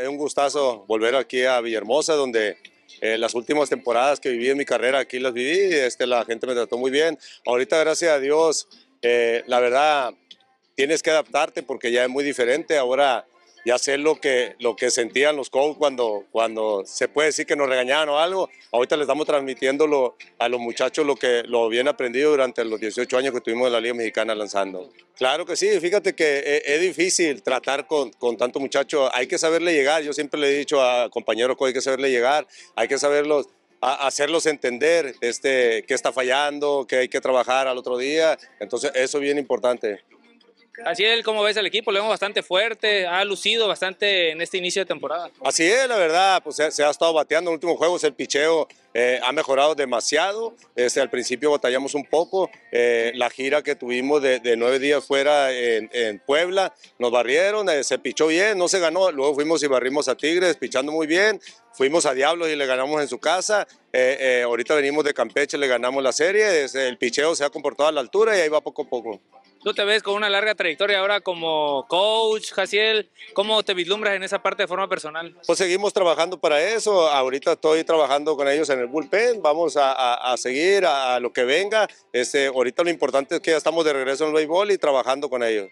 Es un gustazo volver aquí a Villahermosa, donde eh, las últimas temporadas que viví en mi carrera aquí las viví, este, la gente me trató muy bien. Ahorita, gracias a Dios, eh, la verdad, tienes que adaptarte porque ya es muy diferente. Ahora y hacer lo que, lo que sentían los coaches cuando, cuando se puede decir que nos regañaban o algo. Ahorita le estamos transmitiendo a los muchachos lo que lo bien aprendido durante los 18 años que tuvimos en la Liga Mexicana lanzando. Claro que sí, fíjate que e, es, difícil tratar con, con tantos muchachos. Hay que saberle llegar, yo siempre le he dicho a compañeros que hay que saberle llegar, hay que saberlos hacerlos entender este, qué está fallando, qué hay que trabajar al otro día. Entonces, eso es bien importante. Así es como ves el equipo, lo vemos bastante fuerte, ha lucido bastante en este inicio de temporada. Así es, la verdad, pues se, ha estado bateando en los últimos juegos, el picheo eh, ha mejorado demasiado, este, al principio batallamos un poco, eh, la gira que tuvimos de, nueve días fuera en, Puebla, nos barrieron, eh, se pichó bien, no se ganó, luego fuimos y barrimos a Tigres, pichando muy bien, fuimos a Diablos y le ganamos en su casa. ahorita venimos de Campeche, le ganamos la serie. El picheo se ha comportado a la altura y ahí va poco a poco. Tú te ves con una larga trayectoria ahora como coach, Jaciel. ¿Cómo te vislumbras en esa parte de forma personal? Pues seguimos trabajando para eso. Ahorita estoy trabajando con ellos en el bullpen. Vamos a, seguir a, a, lo que venga. Este, ahorita lo importante es que ya estamos de regreso en el béisbol y trabajando con ellos.